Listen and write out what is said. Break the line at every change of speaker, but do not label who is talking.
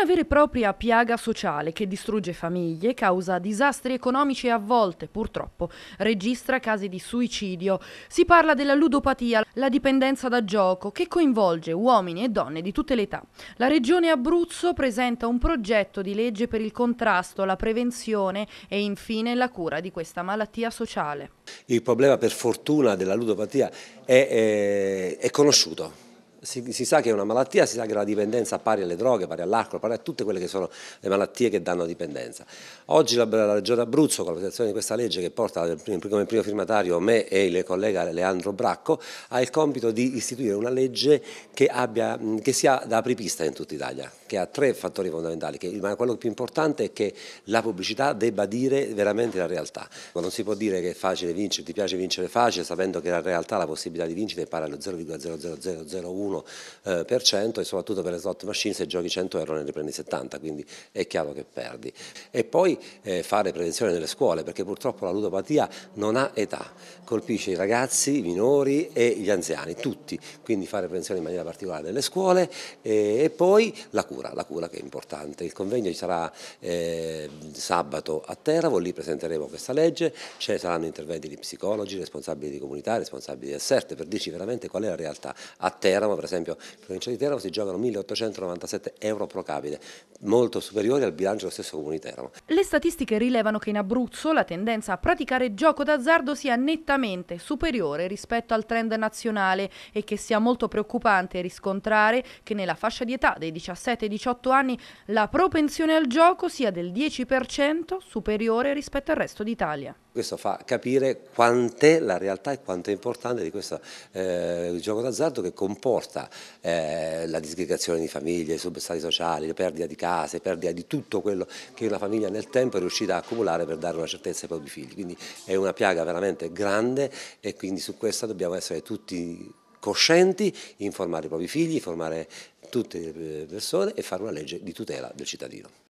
Una vera e propria piaga sociale che distrugge famiglie, causa disastri economici e a volte, purtroppo, registra casi di suicidio. Si parla della ludopatia, la dipendenza da gioco, che coinvolge uomini e donne di tutte le età. La Regione Abruzzo presenta un progetto di legge per il contrasto, la prevenzione e infine la cura di questa malattia sociale.
Il problema, per fortuna, della ludopatia è, è, eh, è conosciuto si, si, sa che è una malattia, si sa che la dipendenza pari alle droghe, pari all'alcol, pari a tutte quelle che sono le malattie che danno dipendenza. Oggi la, la Regione Abruzzo, con l'applicazione di questa legge che porta come primo firmatario me e il collega Leandro Bracco, ha il compito di istituire una legge che, abbia, che sia da apripista in tutta Italia, che ha tre fattori fondamentali, che, ma quello più importante è che la pubblicità debba dire veramente la realtà. Ma non si può dire che è facile vincere, ti piace vincere facile, sapendo che in realtà la possibilità di vincere è pari allo 0,00001 1% eh, e soprattutto per le slot machine se giochi 100 euro ne riprendi 70, quindi è chiaro che perdi. E poi eh, fare prevenzione nelle scuole, perché purtroppo la ludopatia non ha età, colpisce i ragazzi, i minori e gli anziani, tutti, quindi fare prevenzione in maniera particolare nelle scuole e, eh, e poi la cura, la cura che è importante. Il convegno ci sarà eh, sabato a Teravo, lì presenteremo questa legge, ci saranno interventi di psicologi, responsabili di comunità, responsabili di asserte, per dirci veramente qual è la realtà a Teramo per esempio in provincia di Teramo si giocano 1.897 euro pro capite, molto superiori al bilancio dello stesso comune di Teramo.
Le statistiche rilevano che in Abruzzo la tendenza a praticare gioco d'azzardo sia nettamente superiore rispetto al trend nazionale e che sia molto preoccupante riscontrare che nella fascia di età dei 17-18 anni la propensione al gioco sia del 10% superiore rispetto al resto d'Italia.
Questo fa capire quant'è la realtà e quanto è importante di questo eh, gioco d'azzardo che comporta eh, la disgregazione di famiglie, i substati sociali, la perdita di case, perdita di tutto quello che una famiglia nel tempo è riuscita a accumulare per dare una certezza ai propri figli. Quindi è una piaga veramente grande e quindi su questa dobbiamo essere tutti coscienti, informare i propri figli, informare tutte le eh, persone e fare una legge di tutela del cittadino.